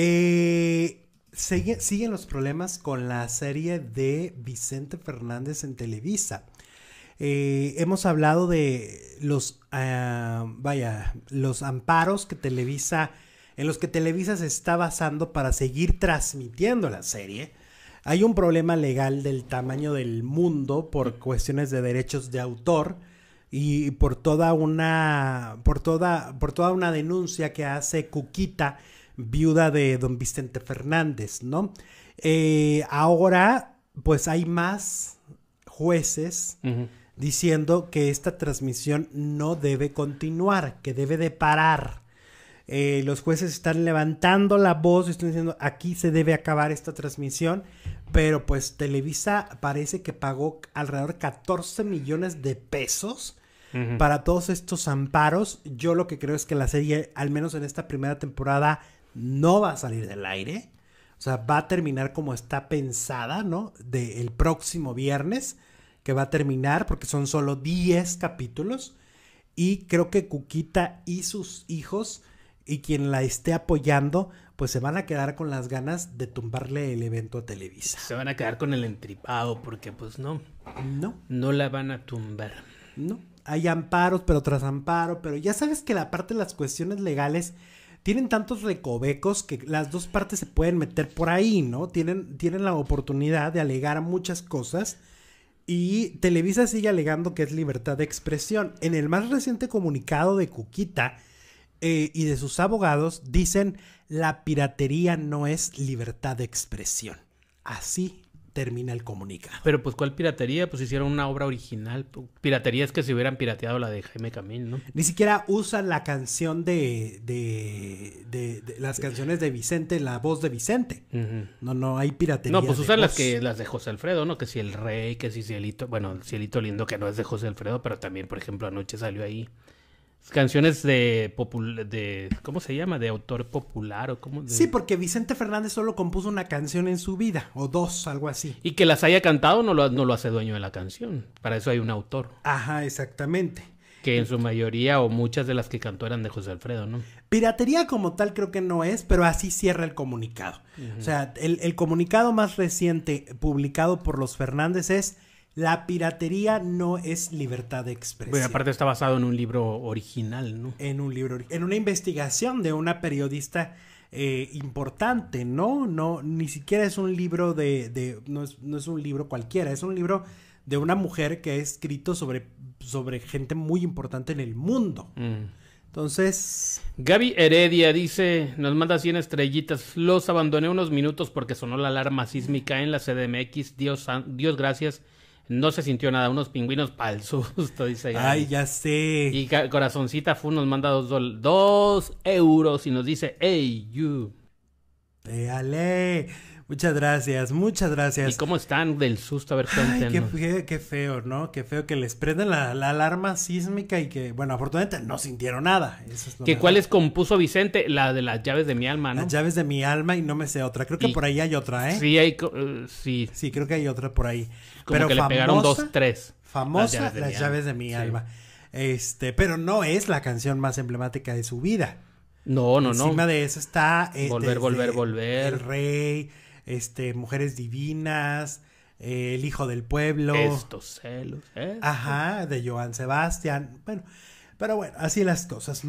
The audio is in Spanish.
Eh, siguen los problemas con la serie de Vicente Fernández en Televisa. Eh, hemos hablado de los, ah, vaya, los amparos que Televisa, en los que Televisa se está basando para seguir transmitiendo la serie. Hay un problema legal del tamaño del mundo por cuestiones de derechos de autor y por toda una, por toda, por toda una denuncia que hace Cuquita viuda de don Vicente Fernández, ¿no? Eh, ahora, pues hay más jueces diciendo que esta transmisión no debe continuar, que debe de parar. Eh, los jueces están levantando la voz y están diciendo aquí se debe acabar esta transmisión, pero pues Televisa parece que pagó alrededor 14 millones de pesos para todos estos amparos. Yo lo que creo es que la serie, al menos en esta primera temporada, no va a salir del aire. O sea, va a terminar como está pensada, ¿no? De el próximo viernes, que va a terminar porque son solo 10 capítulos. Y creo que Cuquita y sus hijos y quien la esté apoyando, pues se van a quedar con las ganas de tumbarle el evento a Televisa. Se van a quedar con el entripado porque pues no. No. No la van a tumbar. No. Hay amparos, pero tras amparo, pero ya sabes que la parte de las cuestiones legales tienen tantos recovecos que las dos partes se pueden meter por ahí, ¿no? Tienen, tienen la oportunidad de alegar muchas cosas. Y Televisa sigue alegando que es libertad de expresión. En el más reciente comunicado de Cuquita eh, y de sus abogados dicen la piratería no es libertad de expresión. Así termina el Comunica. Pero pues ¿cuál piratería? Pues hicieron una obra original. Piratería es que se hubieran pirateado la de Jaime Camil, ¿no? Ni siquiera usan la canción de, de, de, las canciones de Vicente, la voz de Vicente. No, no hay piratería. No, pues usan las que las de José Alfredo, ¿no? Que si el rey, que si Cielito, bueno, Cielito lindo que no es de José Alfredo, pero también, por ejemplo, anoche salió ahí canciones de, ¿cómo se llama? De autor popular o cómo. Sí, porque Vicente Fernández solo compuso una canción en su vida, o dos, algo así. Y que las haya cantado no lo, no lo hace dueño de la canción. Para eso hay un autor. Ajá, exactamente. Que en su mayoría o muchas de las que cantó eran de José Alfredo, ¿no? Piratería como tal creo que no es, pero así cierra el comunicado. O sea, el comunicado más reciente publicado por los Fernández es la piratería no es libertad de expresión. Bueno, aparte está basado en un libro original, ¿no? En un libro, en una investigación de una periodista eh, importante, ¿no? No, ni siquiera es un libro de, no, es, no, es, un libro cualquiera, es un libro de una mujer que ha escrito sobre, sobre gente muy importante en el mundo. Mm. Entonces. Gaby Heredia dice: Nos manda 100 estrellitas. Los abandoné unos minutos porque sonó la alarma sísmica en la CDMX. Dios, Dios gracias. No se sintió nada, unos pingüinos pa'l susto, dice. ella. Ay, ya sé. Y Corazoncita Fu nos manda dos, dos euros y nos dice, hey, you. Déjale. Muchas gracias, muchas gracias. ¿Y cómo están del susto? A ver, Ay, qué, qué, feo, ¿no? Qué feo que les prenden la, alarma sísmica y que, bueno, afortunadamente no sintieron nada. Eso es ¿Cuáles compuso Vicente? La de las llaves de mi alma, ¿no? Las llaves de mi alma y no me sé otra. Creo que por ahí hay otra, ¿eh? Sí, hay, eh, sí. Sí, creo que hay otra por ahí. Como pero que famosa, le pegaron dos, tres. Famosa, las llaves de mi, alma. Este, pero no es la canción más emblemática de su vida. No, no, no. Encima de eso está... Eh, volver, volver, volver. El rey este, Mujeres Divinas, eh, El Hijo del Pueblo. Estos celos. ¿eh? Ajá, de Joan Sebastián. Bueno, pero bueno, así las cosas.